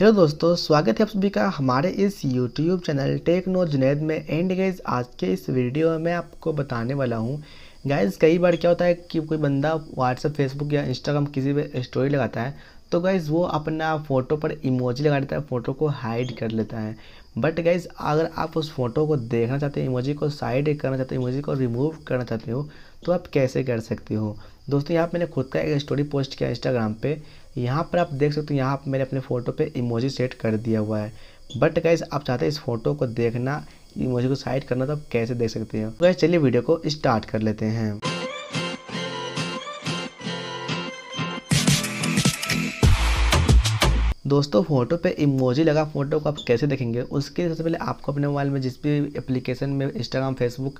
hello दोस्तों स्वागत है आप सभी का हमारे इस यूट्यूब चैनल टेक्नो जुनेद में एंड गाइज आज के इस वीडियो में आपको बताने वाला हूँ गाइज कई बार क्या होता है कि कोई बंदा व्हाट्सअप फेसबुक या इंस्टाग्राम किसी पे स्टोरी लगाता है तो गाइज़ वो अपना फ़ोटो पर इमोजी लगा देता है फ़ोटो को हाइड कर लेता है बट गाइज़ अगर आप उस फ़ोटो को देखना चाहते हैं इमोजी को साइड करना चाहते हो इमोजी को रिमूव करना चाहते हो तो आप कैसे कर सकते हो दोस्तों यहाँ मैंने खुद का एक स्टोरी पोस्ट किया इंस्टाग्राम पे यहाँ पर आप देख सकते हो यहाँ मैंने अपने फ़ोटो पे इमोजी सेट कर दिया हुआ है बट गाइज आप चाहते हैं इस फ़ोटो को देखना इमोजी को साइड करना तो आप कैसे देख सकते हो तो गाइज चलिए वीडियो को स्टार्ट कर लेते हैं दोस्तों फोटो पे इमोजी लगा फोटो को आप कैसे देखेंगे उसके लिए सबसे पहले आपको अपने मोबाइल में जिस भी एप्लीकेशन में इंस्टाग्राम फेसबुक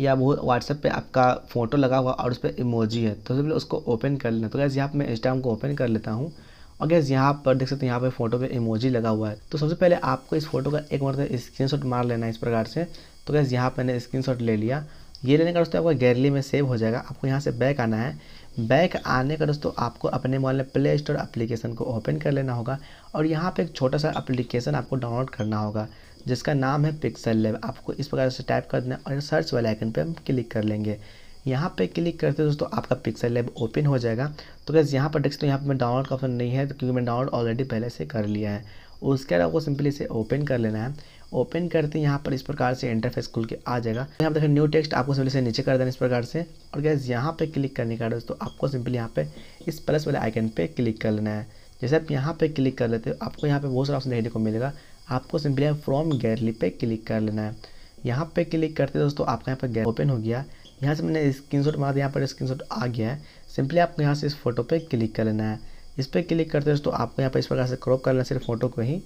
या वो व्हाट्सएप पे आपका फ़ोटो लगा हुआ और उस पर इमोजी है तो सबसे पहले उसको ओपन कर लेना तो गैस यहाँ पर मैं इंस्टाग्राम को ओपन कर लेता हूँ और गैस यहाँ पर देख सकते हैं यहाँ पर फोटो पर इमोजी लगा हुआ है तो सबसे पहले आपको इस फोटो का एक मतलब स्क्रीन मार लेना है इस प्रकार से तो गैस यहाँ पर मैंने स्क्रीन ले लिया ये लेने का दोस्तों आपका गैलरी में सेव हो जाएगा आपको यहाँ से बैक आना है बैक आने का दोस्तों आपको अपने मोबाइल में प्ले स्टोर एप्लीकेशन को ओपन कर लेना होगा और यहाँ पे एक छोटा सा एप्लीकेशन आपको डाउनलोड करना होगा जिसका नाम है पिक्सल लेब आपको इस प्रकार से टाइप कर देना और सर्च वाले आइकन पर हम क्लिक कर लेंगे यहाँ पे क्लिक करते हैं दोस्तों आपका पिक्सल लेब ओपन हो जाएगा तो कैसे यहाँ पर देख हो यहाँ पर मैं डाउनलोड का ऑप्शन नहीं है तो क्योंकि मैं डाउनलोड ऑलरेडी पहले से कर लिया है उसके अलावा आपको सिंपली इसे ओपन कर लेना है ओपन करते हैं यहाँ पर इस प्रकार से इंटरफेस खुल के आ जाएगा यहाँ पर देखिए न्यू टेक्स्ट आपको सिंपली से नीचे कर देना इस प्रकार से और गैस यहाँ पे क्लिक करने का दोस्तों आपको सिंपली यहाँ पे इस प्लस वाले आइकन पे क्लिक कर लेना है जैसे आप यहाँ पे क्लिक कर लेते हो आपको यहाँ पे बहुत सारा ऑप्शन देखने को मिलेगा आपको सिंपली फ्रॉम गैलरी पे क्लिक कर लेना है यहाँ पे क्लिक करते दोस्तों आपका यहाँ पर ओपन हो गया यहाँ से मैंने स्क्रीन शॉट मारा यहाँ पर स्क्रीन शॉट आ गया है सिंपली आपको यहाँ से इस फोटो पर क्लिक कर लेना है इस पर क्लिक करते दोस्तों आपको यहाँ पर इस प्रकार से क्रॉप कर लेना सिर्फ फोटो को ही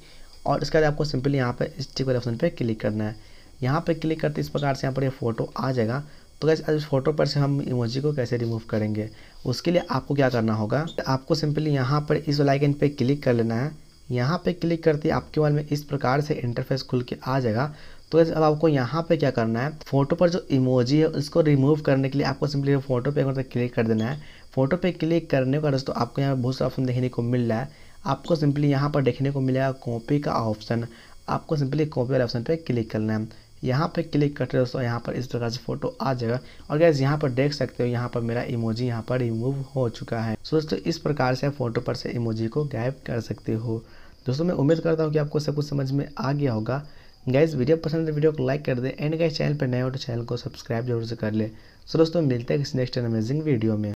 और इसके बाद आपको सिंपली यहाँ पर स्टिक वाले ऑप्शन पर क्लिक करना है यहाँ पर क्लिक करते इस प्रकार से यहाँ पर ये यह फ़ोटो आ जाएगा तो कैसे इस फोटो पर से हम इमोजी को कैसे रिमूव करेंगे उसके लिए आपको क्या करना होगा आपको सिंपली यहाँ पर इस लाइकन पर क्लिक कर लेना है यहाँ पे क्लिक करते ही आपके वाले में इस प्रकार से इंटरफेस खुल के आ जाएगा तो अब आपको यहाँ पे क्या करना है फोटो पर जो इमोजी है उसको रिमूव करने के लिए आपको सिंपली फोटो पर क्लिक कर देना है फोटो पर क्लिक करने का दोस्तों आपको यहाँ पर बहुत सारा ऑप्शन देखने को मिल रहा है आपको सिंपली यहाँ पर देखने को मिलेगा कॉपी का ऑप्शन आपको सिंपली कॉपी वाले ऑप्शन पर क्लिक करना है यहाँ पर क्लिक करते हो दोस्तों यहाँ पर इस प्रकार से फोटो आ जाएगा और गैस यहाँ पर देख सकते हो यहाँ पर मेरा इमोजी यहाँ पर रिमूव हो चुका है सो दोस्तों इस प्रकार से आप फोटो पर से इमोजी को गायब कर सकते हो दोस्तों मैं उम्मीद करता हूँ कि आपको सब कुछ समझ में आ गया होगा गैस वीडियो पसंद है तो वीडियो को लाइक कर दे एंड गैस चैनल पर नए हो तो चैनल को सब्सक्राइब जरूर से कर ले सो दोस्तों मिलते हैं किसी नेक्स्ट अमेजिंग वीडियो में